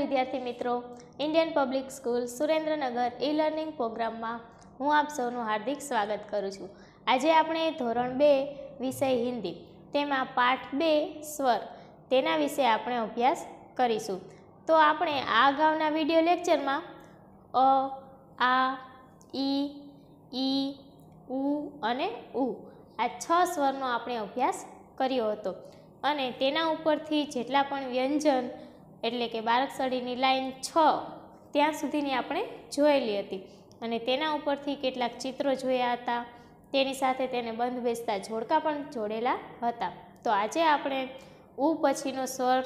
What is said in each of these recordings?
વિદ્યાર્થી મિત્રો Indian public school Surendranagar e learning પ્રોગ્રામમાં હું આપ સૌનું હાર્દિક સ્વાગત કરું છું આજે આપણે ધોરણ બે વિષય હિન્દી તેમાં પાઠ બે સ્વર તેના વિશે આપણે અભ્યાસ કરીશું તો આપણે આ અગાઉના વિડીયો લેક્ચરમાં અ આ ઈ ઈ ઉ અને ઉ આ છ સ્વરનો આપણે અભ્યાસ કર્યો હતો અને તેના ઉપરથી જેટલા પણ વ્યંજન એટલે કે બારકસડીની લાઈન છ ત્યાં સુધીની આપણે જોયેલી હતી અને તેના ઉપરથી કેટલાક ચિત્રો જોયા હતા તેની સાથે તેને બંધ બેસતા જોડકા પણ જોડેલા હતા તો આજે આપણે ઉ પછીનો સ્વર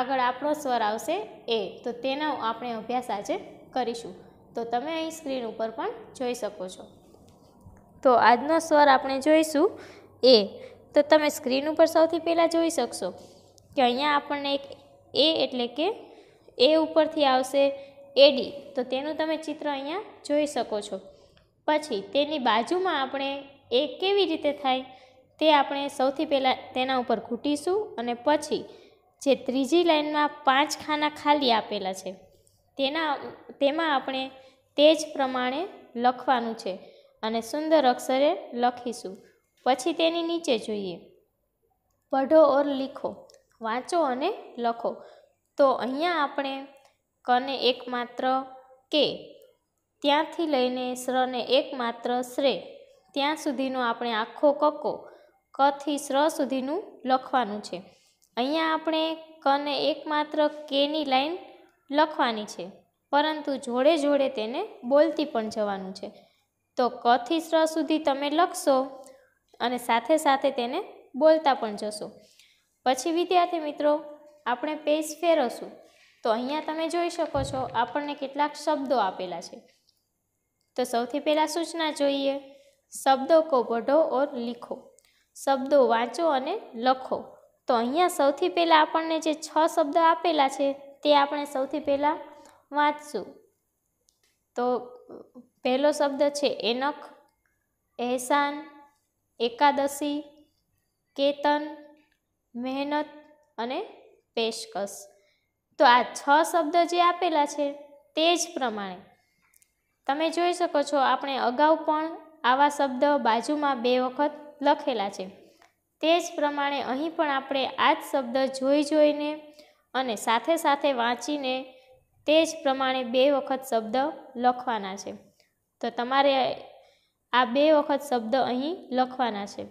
આગળ આપણો સ્વર આવશે એ તો તેનો આપણે અભ્યાસ આજે કરીશું તો તમે અહીં સ્ક્રીન ઉપર પણ જોઈ શકો છો તો આજનો સ્વર આપણે જોઈશું એ તો તમે સ્ક્રીન ઉપર સૌથી પહેલાં જોઈ શકશો કે અહીંયા આપણને એક એ એટલે કે એ ઉપરથી આવશે એડી તો તેનું તમે ચિત્ર અહીંયા જોઈ શકો છો પછી તેની બાજુમાં આપણે એ કેવી રીતે થાય તે આપણે સૌથી પહેલાં તેના ઉપર ઘૂંટીશું અને પછી જે ત્રીજી લાઇનમાં પાંચ ખાના ખાલી આપેલા છે તેના તેમાં આપણે તે જ પ્રમાણે લખવાનું છે અને સુંદર અક્ષરે લખીશું પછી તેની નીચે જોઈએ પઢો ઓર લીખો વાંચો અને લખો તો અહીંયા આપણે કને એકમાત્ર કે ત્યાંથી લઈને સ્રને એકમાત્ર શ્રે ત્યાં સુધીનો આપણે આખો કક્કો કથી સ્ર સુધીનું લખવાનું છે અહીંયા આપણે કને એકમાત્ર કેની લાઈન લખવાની છે પરંતુ જોડે જોડે તેને બોલતી પણ જવાનું છે તો કથી સ્ર સુધી તમે લખશો અને સાથે સાથે તેને બોલતા પણ જશો પછી વિદ્યાર્થી મિત્રો આપણે પેજ ફેરવશું તો અહીંયા તમે જોઈ શકો છો આપણને કેટલાક શબ્દો આપેલા છે તો સૌથી પહેલાં સૂચના જોઈએ શબ્દો કો પઢો ઓર લીખો શબ્દો વાંચો અને લખો તો અહીંયા સૌથી પહેલાં આપણને જે છ શબ્દો આપેલા છે તે આપણે સૌથી પહેલાં વાંચશું તો પહેલો શબ્દ છે એનક એહસાન એકાદશી કેતન મહેનત અને પેશકશ તો આ છ શબ્દ જે આપેલા છે તે જ પ્રમાણે તમે જોઈ શકો છો આપણે અગાઉ પણ આવા શબ્દ બાજુમાં બે વખત લખેલા છે તે જ પ્રમાણે અહીં પણ આપણે આ જ શબ્દ જોઈ જોઈને અને સાથે સાથે વાંચીને તે જ પ્રમાણે બે વખત શબ્દ લખવાના છે તો તમારે આ બે વખત શબ્દ અહીં લખવાના છે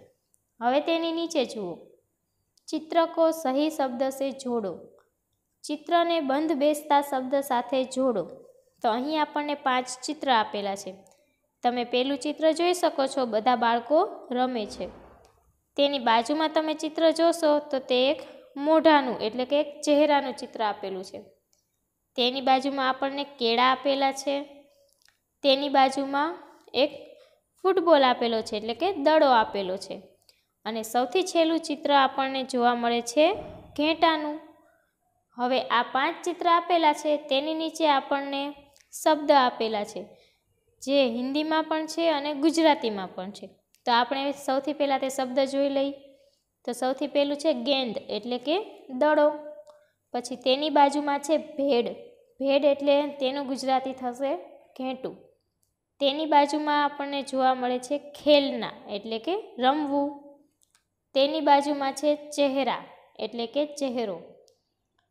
હવે તેની નીચે જુઓ ચિત્ર કો સહી શબ્દ સે જોડો ચિત્રને બંધ બેસતા શબ્દ સાથે જોડો તો અહીં આપણને પાંચ ચિત્ર આપેલા છે તમે પહેલું ચિત્ર જોઈ શકો છો બધા બાળકો રમે છે તેની બાજુમાં તમે ચિત્ર જોશો તો તે એક મોઢાનું એટલે કે એક ચહેરાનું ચિત્ર આપેલું છે તેની બાજુમાં આપણને કેળા આપેલા છે તેની બાજુમાં એક ફૂટબોલ આપેલો છે એટલે કે દડો આપેલો છે અને સૌથી છેલ્લું ચિત્ર આપણને જોવા મળે છે ઘેંટાનું હવે આ પાંચ ચિત્ર આપેલા છે તેની નીચે આપણને શબ્દ આપેલા છે જે હિન્દીમાં પણ છે અને ગુજરાતીમાં પણ છે તો આપણે સૌથી પહેલાં તે શબ્દ જોઈ લઈ તો સૌથી પહેલું છે ગેંદ એટલે કે દડો પછી તેની બાજુમાં છે ભેડ ભેડ એટલે તેનું ગુજરાતી થશે ઘેંટું તેની બાજુમાં આપણને જોવા મળે છે ખેલના એટલે કે રમવું તેની બાજુમાં છે ચહેરા એટલે કે ચહેરો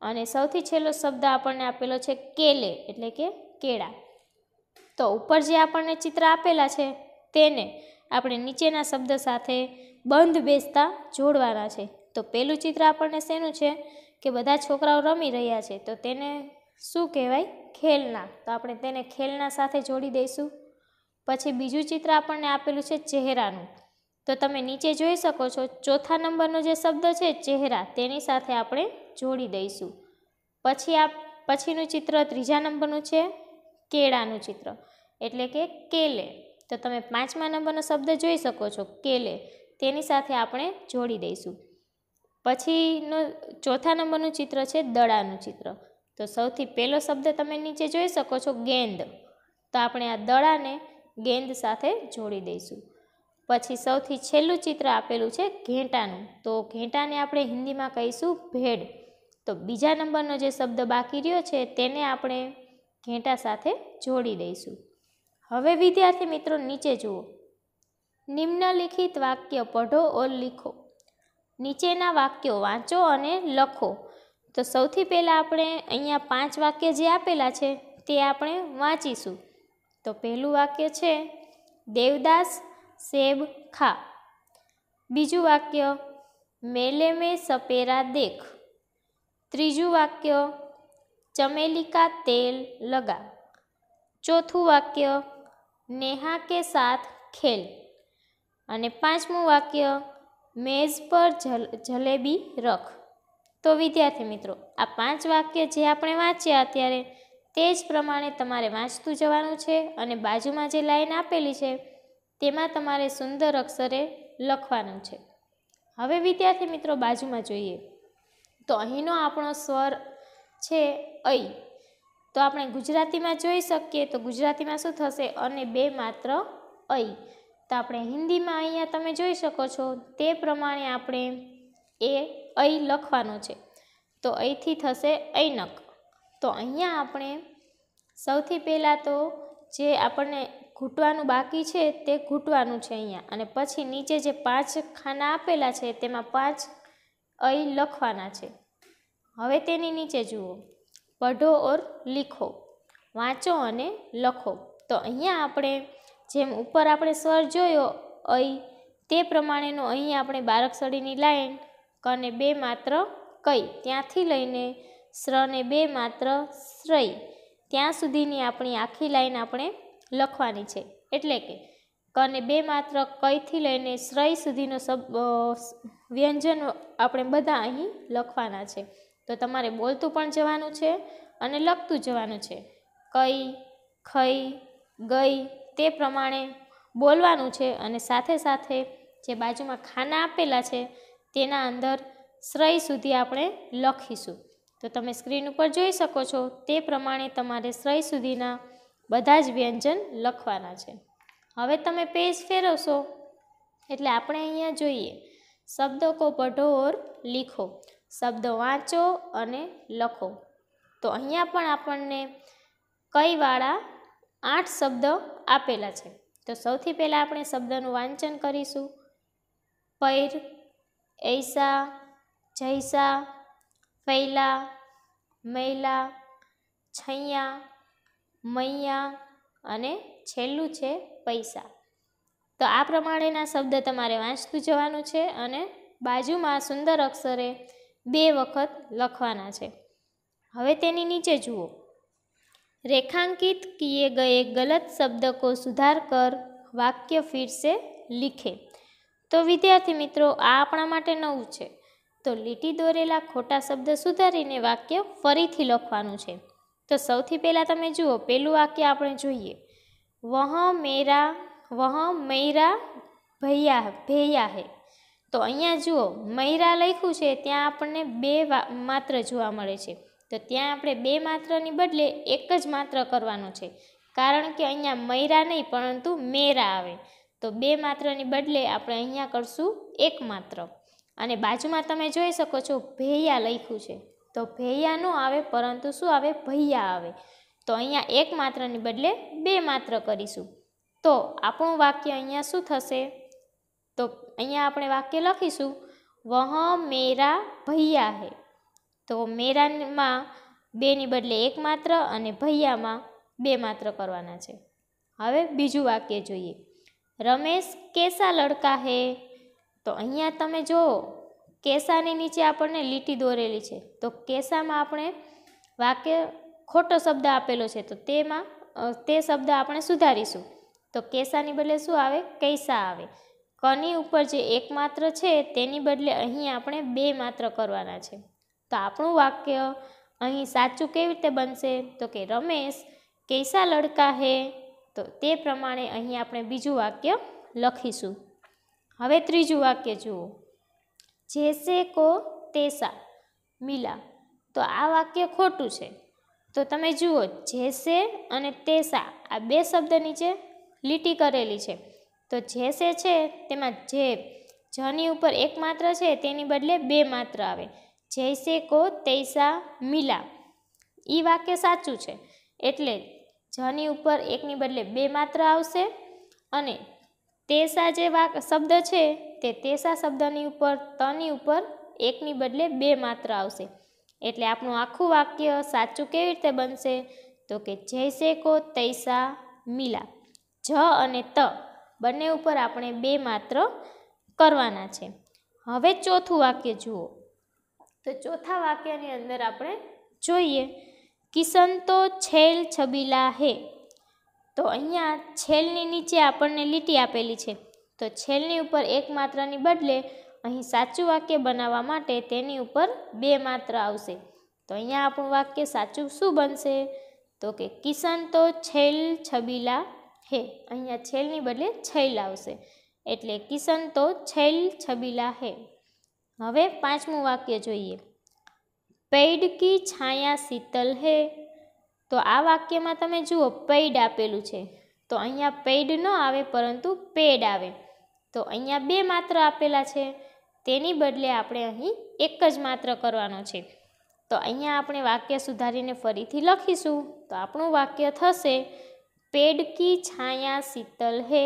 અને સૌથી છેલ્લો શબ્દ આપણને આપેલો છે કેલે એટલે કે કેળા તો ઉપર જે આપણને ચિત્ર આપેલા છે તેને આપણે નીચેના શબ્દ સાથે બંધ બેસતા જોડવાના છે તો પહેલું ચિત્ર આપણને શેનું છે કે બધા છોકરાઓ રમી રહ્યા છે તો તેને શું કહેવાય ખેલના તો આપણે તેને ખેલના સાથે જોડી દઈશું પછી બીજું ચિત્ર આપણને આપેલું છે ચહેરાનું તો તમે નીચે જોઈ શકો છો ચોથા નંબરનો જે શબ્દ છે ચહેરા તેની સાથે આપણે જોડી દઈશું પછી આ પછીનું ચિત્ર ત્રીજા નંબરનું છે કેળાનું ચિત્ર એટલે કે કેલે તો તમે પાંચમા નંબરનો શબ્દ જોઈ શકો છો કેલે તેની સાથે આપણે જોડી દઈશું પછીનો ચોથા નંબરનું ચિત્ર છે દડાનું ચિત્ર તો સૌથી પહેલો શબ્દ તમે નીચે જોઈ શકો છો ગેંદ તો આપણે આ દડાને ગેંદ સાથે જોડી દઈશું પછી સૌથી છેલ્લું ચિત્ર આપેલું છે ઘેંટાનું તો ઘેંટાને આપણે હિન્દીમાં કહીશું ભેડ તો બીજા નંબરનો જે શબ્દ બાકી રહ્યો છે તેને આપણે ઘેંટા સાથે જોડી દઈશું હવે વિદ્યાર્થી મિત્રો નીચે જુઓ નિમ્નલિખિત વાક્ય પઢો ઓર લિખો નીચેના વાક્યો વાંચો અને લખો તો સૌથી પહેલાં આપણે અહીંયા પાંચ વાક્ય જે આપેલા છે તે આપણે વાંચીશું તો પહેલું વાક્ય છે દેવદાસ સેબ ખા બીજું વાક્ય મેલે મેં સપેરા દેખ ત્રીજું વાક્ય ચમેલિકા તેલ લગા ચોથું વાક્ય નેહા કે સાથ ખેલ અને પાંચમું વાક્ય મેઝ પર જલ જલેબી રખ તો વિદ્યાર્થી મિત્રો આ પાંચ વાક્ય જે આપણે વાંચ્યા અત્યારે તે જ પ્રમાણે તમારે વાંચતું જવાનું છે અને બાજુમાં જે લાઈન આપેલી છે તેમાં તમારે સુંદર અક્ષરે લખવાનું છે હવે વિદ્યાર્થી મિત્રો બાજુમાં જોઈએ તો અહીંનો આપણો સ્વર છે ઐ તો આપણે ગુજરાતીમાં જોઈ શકીએ તો ગુજરાતીમાં શું થશે અને બે માત્ર ઐ તો આપણે હિન્દીમાં અહીંયા તમે જોઈ શકો છો તે પ્રમાણે આપણે એ ઐ લખવાનું છે તો અહીંથી થશે ઐનક તો અહીંયા આપણે સૌથી પહેલાં તો જે આપણને ઘૂંટવાનું બાકી છે તે ઘૂંટવાનું છે અહીંયા અને પછી નીચે જે પાંચ ખાના આપેલા છે તેમાં પાંચ અહીં લખવાના છે હવે તેની નીચે જુઓ પઢો ઓર લીખો વાંચો અને લખો તો અહીંયા આપણે જેમ ઉપર આપણે સ્વર જોયો અહીં તે પ્રમાણેનો અહીં આપણે બારકસડીની લાઈન કને બે માત્ર કઈ ત્યાંથી લઈને સ્રને બે માત્ર શ્રય ત્યાં સુધીની આપણી આખી લાઈન આપણે લખવાની છે એટલે કે કને બે માત્ર કયથી લઈને શ્રય સુધીનો શબ્દ વ્યંજન આપણે બધા અહીં લખવાના છે તો તમારે બોલતું પણ જવાનું છે અને લખતું જવાનું છે કઈ ખઈ ગઈ તે પ્રમાણે બોલવાનું છે અને સાથે સાથે જે બાજુમાં ખાના આપેલા છે તેના અંદર શ્રય સુધી આપણે લખીશું તો તમે સ્ક્રીન ઉપર જોઈ શકો છો તે પ્રમાણે તમારે શ્રય સુધીના બધા જ વ્યંજન લખવાના છે હવે તમે પેજ ફેરવશો એટલે આપણે અહીંયા જોઈએ શબ્દો કો પઢો ઓર લીખો શબ્દો વાંચો અને લખો તો અહીંયા પણ આપણને કઈવાળા આઠ શબ્દ આપેલા છે તો સૌથી પહેલાં આપણે શબ્દનું વાંચન કરીશું પૈર ઐસા જૈસા ફૈલા મૈલા છૈયા મૈયા અને છેલ્લું છે પૈસા તો આ પ્રમાણેના શબ્દ તમારે વાંચતું જવાનું છે અને બાજુમાં સુંદર અક્ષરે બે વખત લખવાના છે હવે તેની નીચે જુઓ રેખાંકિત કીએ ગયે ગલત શબ્દ કો સુધાર કર વાક્ય ફિરસે સે લીખે તો વિદ્યાર્થી મિત્રો આ આપણા માટે નવું છે તો લીટી દોરેલા ખોટા શબ્દ સુધારીને વાક્ય ફરીથી લખવાનું છે તો સૌથી પહેલાં તમે જુઓ પહેલું વાક્ય આપણે જોઈએ વહ મેરા વહ મૈરા ભૈયા ભૈયા હે તો અહીંયા જુઓ મૈરા લખ્યું છે ત્યાં આપણને બે માત્ર જોવા મળે છે તો ત્યાં આપણે બે માત્રની બદલે એક જ માત્ર કરવાનો છે કારણ કે અહીંયા મૈરા નહીં પરંતુ મેરા આવે તો બે માત્રની બદલે આપણે અહીંયા કરશું એક માત્ર અને બાજુમાં તમે જોઈ શકો છો ભૈયા લખ્યું છે તો ભૈયા ન આવે પરંતુ શું આવે ભૈયા આવે તો અહીંયા એક માત્રની બદલે બે માત્ર કરીશું તો આપણું વાક્ય અહીંયા શું થશે તો અહીંયા આપણે વાક્ય લખીશું વહ મેરા ભૈયા હે તો મેરામાં બેની બદલે એક માત્ર અને ભૈયામાં બે માત્ર કરવાના છે હવે બીજું વાક્ય જોઈએ રમેશ કેસા લડકા હે તો અહીંયા તમે જુઓ કેસાની નીચે આપણને લીટી દોરેલી છે તો કેસામાં આપણે વાક્ય ખોટો શબ્દ આપેલો છે તો તેમાં તે શબ્દ આપણે સુધારીશું તો કેસાની બદલે શું આવે કૈસા આવે કની ઉપર જે એક માત્ર છે તેની બદલે અહીં આપણે બે માત્ર કરવાના છે તો આપણું વાક્ય અહીં સાચું કેવી રીતે બનશે તો કે રમેશ કૈસા લડકા હે તો તે પ્રમાણે અહીં આપણે બીજું વાક્ય લખીશું હવે ત્રીજું વાક્ય જુઓ જેસે કો તેસા મિલા તો આ વાક્ય ખોટું છે તો તમે જુઓ જેસે અને તેસા આ બે શબ્દ નીચે લીટી કરેલી છે તો જેસે છે તેમાં જે જની ઉપર એક માત્ર છે તેની બદલે બે માત્ર આવે જૈસે કો તૈસા મિલા એ વાક્ય સાચું છે એટલે જની ઉપર એકની બદલે બે માત્ર આવશે અને તેસા જે વાક શબ્દ છે તે તેસા શબ્દની ઉપર તની ઉપર એકની બદલે બે માત્ર આવશે એટલે આપણું આખું વાક્ય સાચું કેવી રીતે બનશે તો કે જૈસે કો તૈસા મિલા જ અને ત બંને ઉપર આપણે બે માત્ર કરવાના છે હવે ચોથું વાક્ય જુઓ તો ચોથા વાક્યની અંદર આપણે જોઈએ કિસન તો છેલ છબીલા હે તો અહીંયા છેલની નીચે આપણને લીટી આપેલી છે તો છેલની ઉપર એક માત્રાની બદલે અહીં સાચું વાક્ય બનાવવા માટે તેની ઉપર બે માત્રા આવશે તો અહીંયા આપણું વાક્ય સાચું શું બનશે તો કે કિશન તો છેલ છબીલા હે અહીંયા છેલની બદલે છૈલ આવશે એટલે કિશન તો છેલ છબીલા હે હવે પાંચમું વાક્ય જોઈએ પૈડ કી છાયા શીતલ હે તો આ વાક્યમાં તમે જુઓ પેઇડ આપેલું છે તો અહીંયા પેઇડ ન આવે પરંતુ પેડ આવે તો અહીંયા બે માત્ર આપેલા છે તેની બદલે આપણે અહીં એક જ માત્ર કરવાનો છે તો અહીંયા આપણે વાક્ય સુધારીને ફરીથી લખીશું તો આપણું વાક્ય થશે પેડ કી છાયા શીતલ હે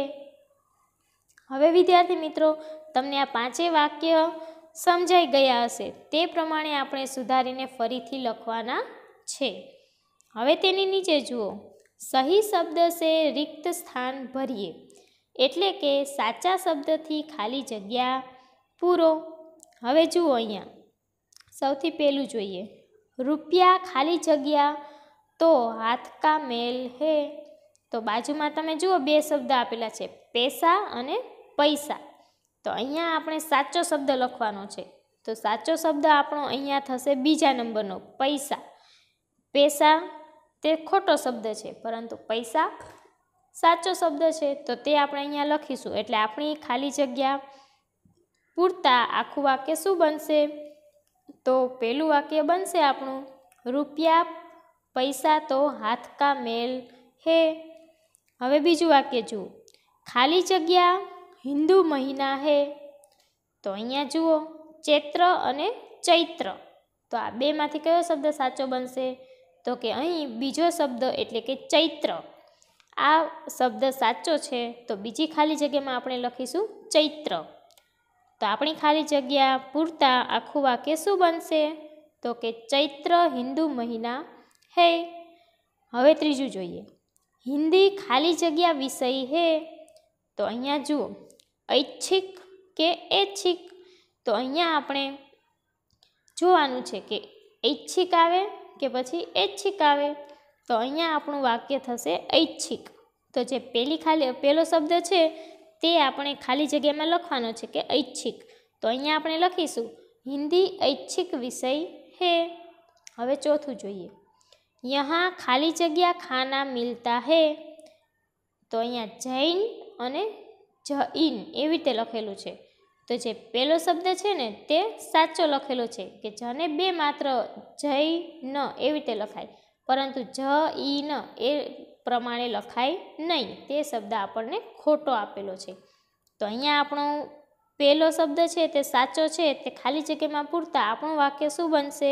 હવે વિદ્યાર્થી મિત્રો તમને આ પાંચે વાક્ય સમજાઈ ગયા હશે તે પ્રમાણે આપણે સુધારીને ફરીથી લખવાના છે હવે તેની નીચે જુઓ સહી શબ્દ છે રિક્ત સ્થાન ભરીએ એટલે કે સાચા શબ્દથી ખાલી જગ્યા પૂરો હવે જુઓ અહીંયા સૌથી પહેલું જોઈએ રૂપિયા ખાલી જગ્યા તો હાથ કા મેલ હે તો બાજુમાં તમે જુઓ બે શબ્દ આપેલા છે પૈસા અને પૈસા તો અહીંયા આપણે સાચો શબ્દ લખવાનો છે તો સાચો શબ્દ આપણો અહીંયા થશે બીજા નંબરનો પૈસા પૈસા તે ખોટો શબ્દ છે પરંતુ પૈસા સાચો શબ્દ છે તો તે આપણે અહીંયા લખીશું એટલે આપણી ખાલી જગ્યા પૂરતા આખું વાક્ય શું બનશે તો પહેલું વાક્ય બનશે આપણું રૂપિયા પૈસા તો હાથકા મેલ હે હવે બીજું વાક્ય જુઓ ખાલી જગ્યા હિન્દુ મહિના હે તો અહીંયા જુઓ ચૈત્ર અને ચૈત્ર તો આ બેમાંથી કયો શબ્દ સાચો બનશે તો કે અહીં બીજો શબ્દ એટલે કે ચૈત્ર આ શબ્દ સાચો છે તો બીજી ખાલી જગ્યામાં આપણે લખીશું ચૈત્ર તો આપણી ખાલી જગ્યા પૂરતા આખું વાક્ય શું બનશે તો કે ચૈત્ર હિન્દુ મહિના હે હવે ત્રીજું જોઈએ હિન્દી ખાલી જગ્યા વિષય હે તો અહીંયા જુઓ ઐચ્છિક કે ઐચ્છિક તો અહીંયા આપણે જોવાનું છે કે ઐચ્છિક આવે કે પછી ઐચ્છિક આવે તો અહીંયા આપણું વાક્ય થશે ઐચ્છિક તો જે પહેલી ખાલી પહેલો શબ્દ છે તે આપણે ખાલી જગ્યામાં લખવાનો છે કે ઐચ્છિક તો અહીંયા આપણે લખીશું હિન્દી ઐચ્છિક વિષય હે હવે ચોથું જોઈએ યહાં ખાલી જગ્યા ખાના મિલતા હે તો અહીંયા જૈન અને જઈન એવી રીતે લખેલું છે તો જે પહેલો શબ્દ છે ને તે સાચો લખેલો છે કે જને બે માત્ર જય ન એવી રીતે લખાય પરંતુ જ ઈ ન એ પ્રમાણે લખાય નહીં તે શબ્દ આપણને ખોટો આપેલો છે તો અહીંયા આપણો પહેલો શબ્દ છે તે સાચો છે તે ખાલી જગ્યામાં પૂરતા આપણું વાક્ય શું બનશે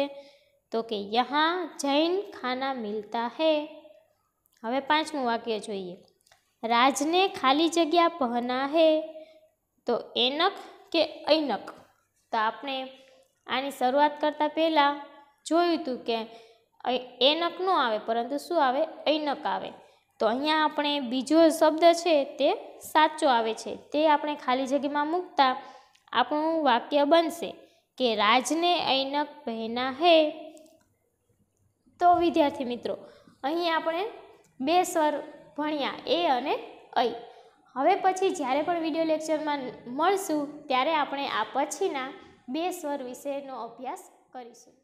તો કે યહાં જૈન ખાના મિલતા હે હવે પાંચમું વાક્ય જોઈએ રાજને ખાલી જગ્યા પહના હે તો એનક કે ઐનક તો આપણે આની શરૂઆત કરતાં પહેલાં જોયું હતું કે એનક ન આવે પરંતુ શું આવે ઐનક આવે તો અહીંયા આપણે બીજો શબ્દ છે તે સાચો આવે છે તે આપણે ખાલી જગ્યામાં મૂકતા આપણું વાક્ય બનશે કે રાજને ઐનક પહેના હે તો વિદ્યાર્થી મિત્રો અહીં આપણે બે સ્વર ભણ્યા એ અને ઐ હવે પછી જ્યારે પણ વિડીયો લેક્ચરમાં મળશું ત્યારે આપણે આ પછીના બે સ્વર વિશેનો અભ્યાસ કરીશું